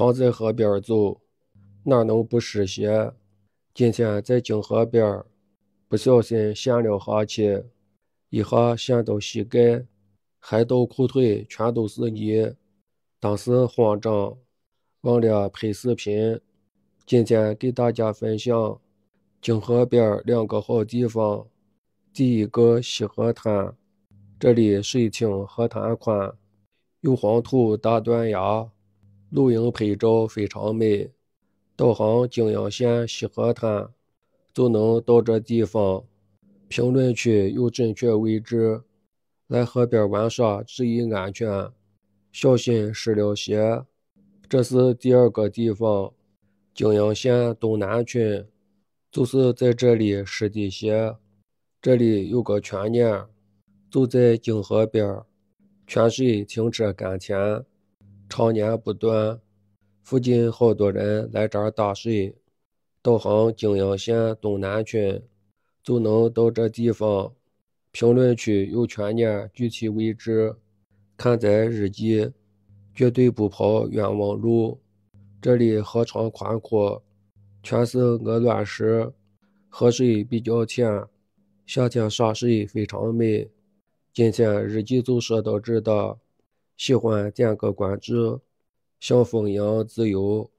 常在河边走，哪能不湿鞋？今天在泾河边，不小心陷了下去，一下陷到膝盖，还到裤腿，全都是泥。当时慌张，忘了拍视频。今天给大家分享泾河边两个好地方。第一个西河滩，这里水清，河滩宽，有黄土大断崖。露营拍照非常美，导航泾阳县西河滩就能到这地方。评论区有准确位置。来河边玩耍，注意安全，小心湿了鞋。这是第二个地方，泾阳县东南村，就是在这里湿的鞋。这里有个泉眼，走在泾河边，泉水清澈甘甜。常年不断，附近好多人来这儿打水。导航泾阳县东南村就能到这地方。评论区有全年具体位置。看在日记，绝对不跑冤枉路。这里河床宽阔，全是鹅卵石，河水比较浅，夏天耍水非常美。今天日记就说到这的。喜欢点个关注，像风一样自由。